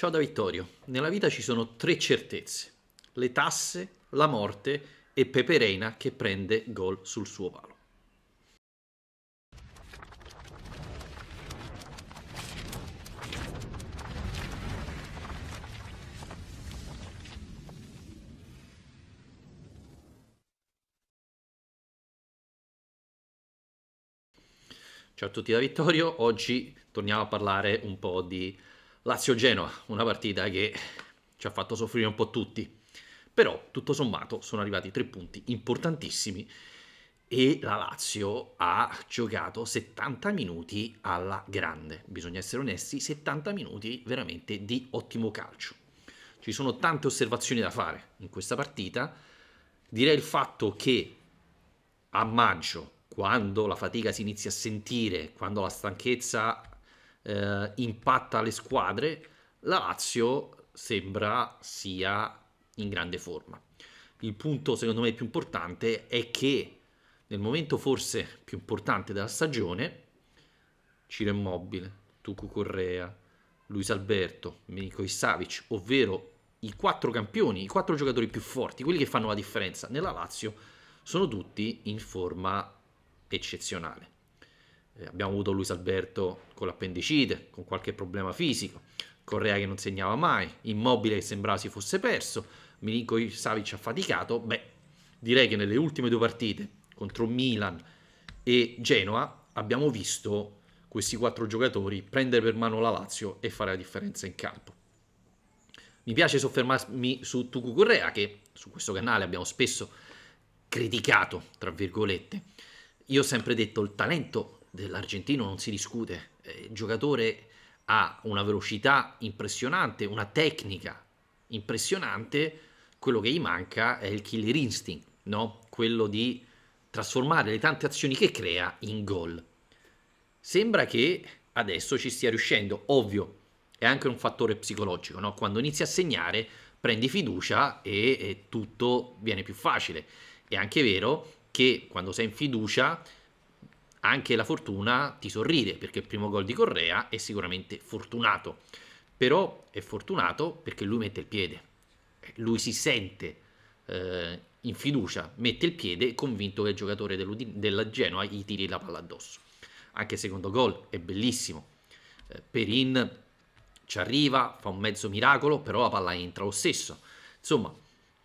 Ciao da Vittorio. Nella vita ci sono tre certezze. Le tasse, la morte e Pepe Reina che prende gol sul suo palo. Ciao a tutti da Vittorio, oggi torniamo a parlare un po' di Lazio-Genoa, una partita che ci ha fatto soffrire un po' tutti, però tutto sommato sono arrivati tre punti importantissimi e la Lazio ha giocato 70 minuti alla grande, bisogna essere onesti, 70 minuti veramente di ottimo calcio. Ci sono tante osservazioni da fare in questa partita, direi il fatto che a maggio, quando la fatica si inizia a sentire, quando la stanchezza eh, impatta le squadre, la Lazio sembra sia in grande forma. Il punto secondo me più importante è che nel momento forse più importante della stagione, Ciro Immobile, Tucu Correa, Luis Alberto, Milinko Savic, ovvero i quattro campioni, i quattro giocatori più forti, quelli che fanno la differenza nella Lazio, sono tutti in forma eccezionale. Eh, abbiamo avuto Luis Alberto con l'appendicite, con qualche problema fisico, Correa che non segnava mai, Immobile che sembrava si fosse perso, Milinkovic Savic affaticato, beh, direi che nelle ultime due partite contro Milan e Genoa abbiamo visto questi quattro giocatori prendere per mano la Lazio e fare la differenza in campo. Mi piace soffermarmi su Tucu Correa che su questo canale abbiamo spesso criticato, tra virgolette. Io ho sempre detto il talento dell'argentino non si discute, eh, il giocatore ha una velocità impressionante, una tecnica impressionante, quello che gli manca è il killer instinct, no? quello di trasformare le tante azioni che crea in gol. Sembra che adesso ci stia riuscendo, ovvio, è anche un fattore psicologico, no? quando inizi a segnare prendi fiducia e, e tutto viene più facile. È anche vero che quando sei in fiducia anche la fortuna ti sorride perché il primo gol di Correa è sicuramente fortunato, però è fortunato perché lui mette il piede, eh, lui si sente eh, in fiducia, mette il piede convinto che il giocatore della Genoa gli tiri la palla addosso. Anche il secondo gol è bellissimo, eh, Perin ci arriva, fa un mezzo miracolo, però la palla entra lo stesso. Insomma,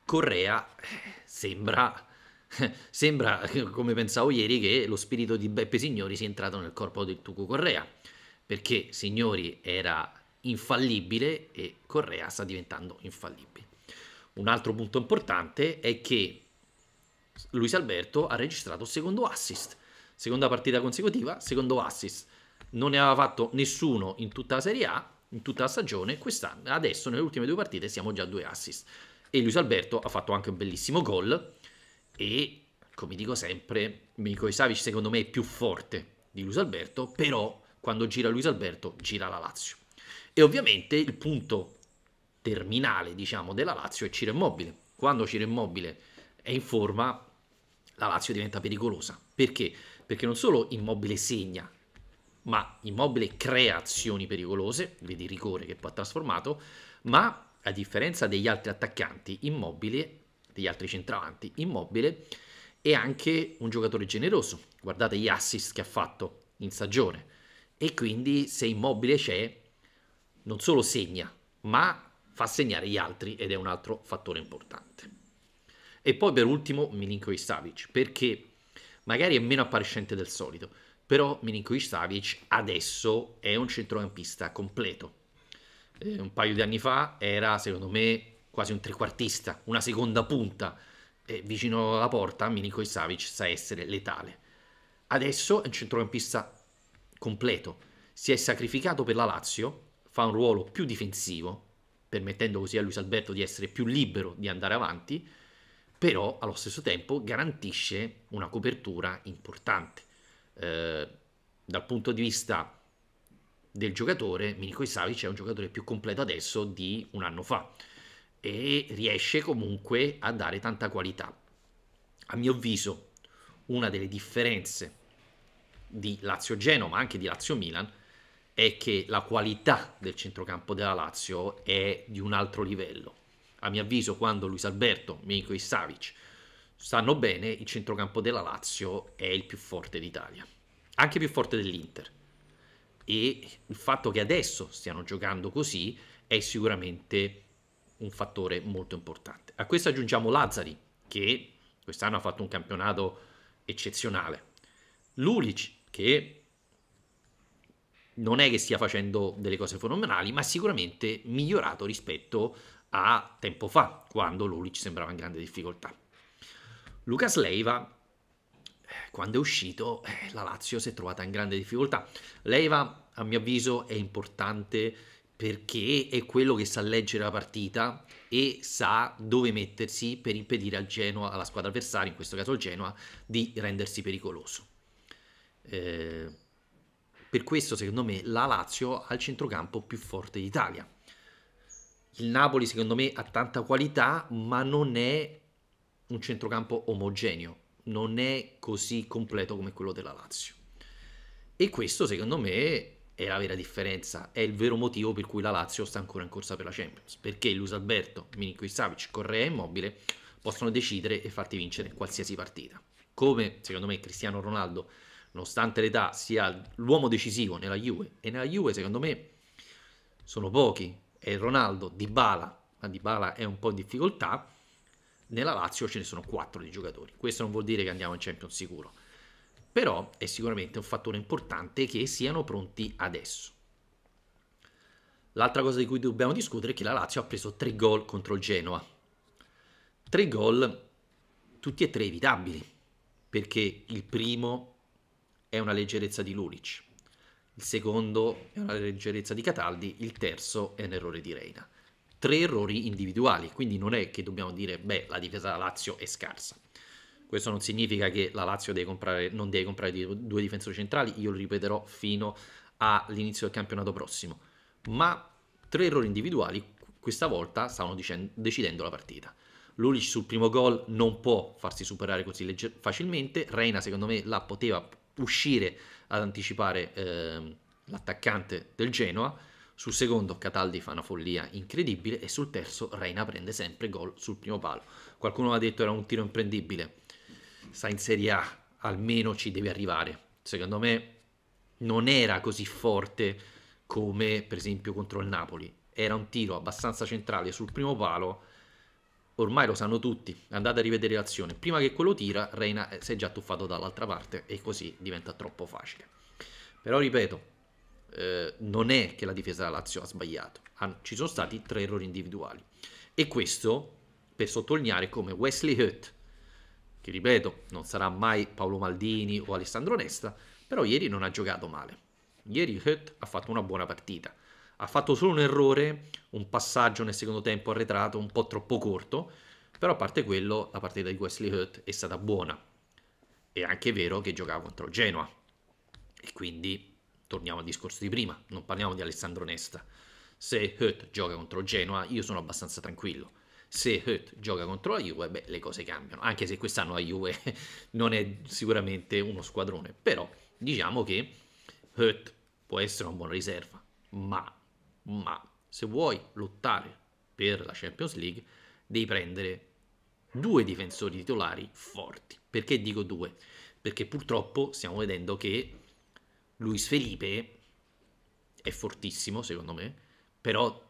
Correa eh, sembra Sembra, eh, come pensavo ieri, che lo spirito di Beppe Signori sia entrato nel corpo del Tucu Correa, perché Signori era infallibile e Correa sta diventando infallibile. Un altro punto importante è che Luis Alberto ha registrato secondo assist, seconda partita consecutiva, secondo assist. Non ne aveva fatto nessuno in tutta la Serie A, in tutta la stagione, quest'anno, adesso nelle ultime due partite siamo già a due assist. E Luis Alberto ha fatto anche un bellissimo gol e come dico sempre, Mico Savic secondo me è più forte di Luis Alberto, però quando gira Luis Alberto gira la Lazio. E ovviamente il punto terminale, diciamo, della Lazio è Ciro Immobile. Quando Ciro Immobile è in forma, la Lazio diventa pericolosa. Perché? Perché non solo Immobile segna, ma Immobile crea azioni pericolose, vedi il rigore che poi ha trasformato, ma a differenza degli altri attaccanti, Immobile degli altri centravanti, Immobile, e anche un giocatore generoso. Guardate gli assist che ha fatto in stagione. E quindi se Immobile c'è, non solo segna, ma fa segnare gli altri ed è un altro fattore importante. E poi per ultimo Milinkovic Savic, perché magari è meno appariscente del solito, però Milinkovic Savic adesso è un centrocampista completo. Eh, un paio di anni fa era, secondo me, quasi un trequartista, una seconda punta eh, vicino alla porta, Milinkovic Savic sa essere letale. Adesso è un centrocampista completo, si è sacrificato per la Lazio, fa un ruolo più difensivo, permettendo così a Luis Alberto di essere più libero di andare avanti, però allo stesso tempo garantisce una copertura importante. Eh, dal punto di vista del giocatore, Milinkovic Savic è un giocatore più completo adesso di un anno fa e riesce comunque a dare tanta qualità. A mio avviso, una delle differenze di Lazio Geno, ma anche di Lazio Milan, è che la qualità del centrocampo della Lazio è di un altro livello. A mio avviso, quando Luis Alberto, e Savic stanno bene, il centrocampo della Lazio è il più forte d'Italia, anche più forte dell'Inter. E il fatto che adesso stiano giocando così è sicuramente un fattore molto importante. A questo aggiungiamo Lazzari, che quest'anno ha fatto un campionato eccezionale. Lulic, che non è che stia facendo delle cose fenomenali, ma sicuramente migliorato rispetto a tempo fa, quando Lulic sembrava in grande difficoltà. Lucas Leiva, eh, quando è uscito, eh, la Lazio si è trovata in grande difficoltà. Leiva, a mio avviso, è importante perché è quello che sa leggere la partita e sa dove mettersi per impedire al Genoa, alla squadra avversaria, in questo caso il Genoa, di rendersi pericoloso. Eh, per questo, secondo me, la Lazio ha il centrocampo più forte d'Italia. Il Napoli, secondo me, ha tanta qualità, ma non è un centrocampo omogeneo, non è così completo come quello della Lazio. E questo, secondo me, è la vera differenza, è il vero motivo per cui la Lazio sta ancora in corsa per la Champions, perché Luis Alberto, Milinkovic Savic, Correa e Immobile possono decidere e farti vincere qualsiasi partita. Come secondo me Cristiano Ronaldo, nonostante l'età, sia l'uomo decisivo nella Juve e nella Juve secondo me sono pochi, è Ronaldo, Dybala, ma Dybala è un po' in difficoltà, nella Lazio ce ne sono 4 di giocatori. Questo non vuol dire che andiamo in Champions sicuro però è sicuramente un fattore importante che siano pronti adesso. L'altra cosa di cui dobbiamo discutere è che la Lazio ha preso tre gol contro il Genoa. Tre gol tutti e tre evitabili, perché il primo è una leggerezza di Lulic, il secondo è una leggerezza di Cataldi, il terzo è un errore di Reina. Tre errori individuali, quindi non è che dobbiamo dire, beh, la difesa della Lazio è scarsa. Questo non significa che la Lazio deve comprare, non deve comprare due difensori centrali, io lo ripeterò fino all'inizio del campionato prossimo. Ma tre errori individuali questa volta stavano dicendo, decidendo la partita. Lulic sul primo gol non può farsi superare così legger- facilmente, Reina secondo me la poteva uscire ad anticipare eh, l'attaccante del Genoa, sul secondo Cataldi fa una follia incredibile e sul terzo Reina prende sempre gol sul primo palo. Qualcuno ha detto era un tiro imprendibile, sta in Serie A, almeno ci deve arrivare. Secondo me non era così forte come per esempio contro il Napoli. Era un tiro abbastanza centrale sul primo palo. Ormai lo sanno tutti, andate a rivedere l'azione. Prima che quello tira, Reina eh, si è già tuffato dall'altra parte e così diventa troppo facile. Però ripeto, eh, non è che la difesa della Lazio ha sbagliato, ah, ci sono stati tre errori individuali. E questo per sottolineare come Wesley Hutt, che ripeto non sarà mai Paolo Maldini o Alessandro Nesta, però ieri non ha giocato male. Ieri Hutt ha fatto una buona partita. Ha fatto solo un errore, un passaggio nel secondo tempo arretrato un po' troppo corto, però a parte quello la partita di Wesley Hutt è stata buona. È anche vero che giocava contro Genoa e quindi torniamo al discorso di prima, non parliamo di Alessandro Nesta. Se Hutt gioca contro Genoa io sono abbastanza tranquillo se Hurt gioca contro la Juve, beh, le cose cambiano, anche se quest'anno la Juve non è sicuramente uno squadrone, però diciamo che Hurt può essere una buona riserva, ma, ma se vuoi lottare per la Champions League devi prendere due difensori titolari forti. Perché dico due? Perché purtroppo stiamo vedendo che Luis Felipe è fortissimo, secondo me, però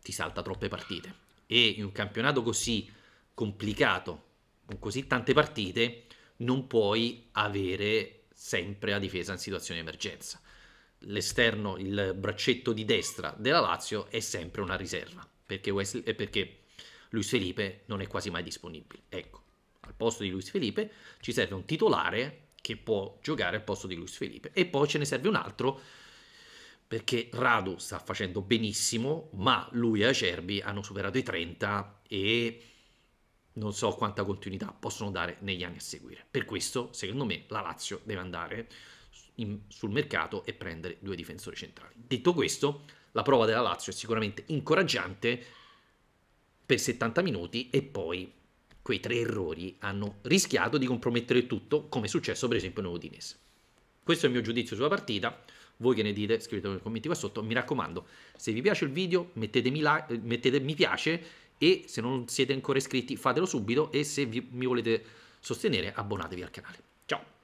ti salta troppe partite e in un campionato così complicato, con così tante partite, non puoi avere sempre la difesa in situazione di emergenza. L'esterno, il braccetto di destra della Lazio è sempre una riserva, perché, Wesley, eh, perché Luis Felipe non è quasi mai disponibile. Ecco, al posto di Luis Felipe ci serve un titolare che può giocare al posto di Luis Felipe e poi ce ne serve un altro perché Radu sta facendo benissimo, ma lui e Acerbi hanno superato i 30 e non so quanta continuità possono dare negli anni a seguire. Per questo, secondo me, la Lazio deve andare in, sul mercato e prendere due difensori centrali. Detto questo, la prova della Lazio è sicuramente incoraggiante per 70 minuti e poi quei tre errori hanno rischiato di compromettere tutto, come è successo per esempio in Udinese. Questo è il mio giudizio sulla partita. Voi che ne dite, scrivetelo nei commenti qua sotto. Mi raccomando, se vi piace il video, mettetemi like, mettete mi piace e se non siete ancora iscritti fatelo subito e se vi, mi volete sostenere abbonatevi al canale. Ciao!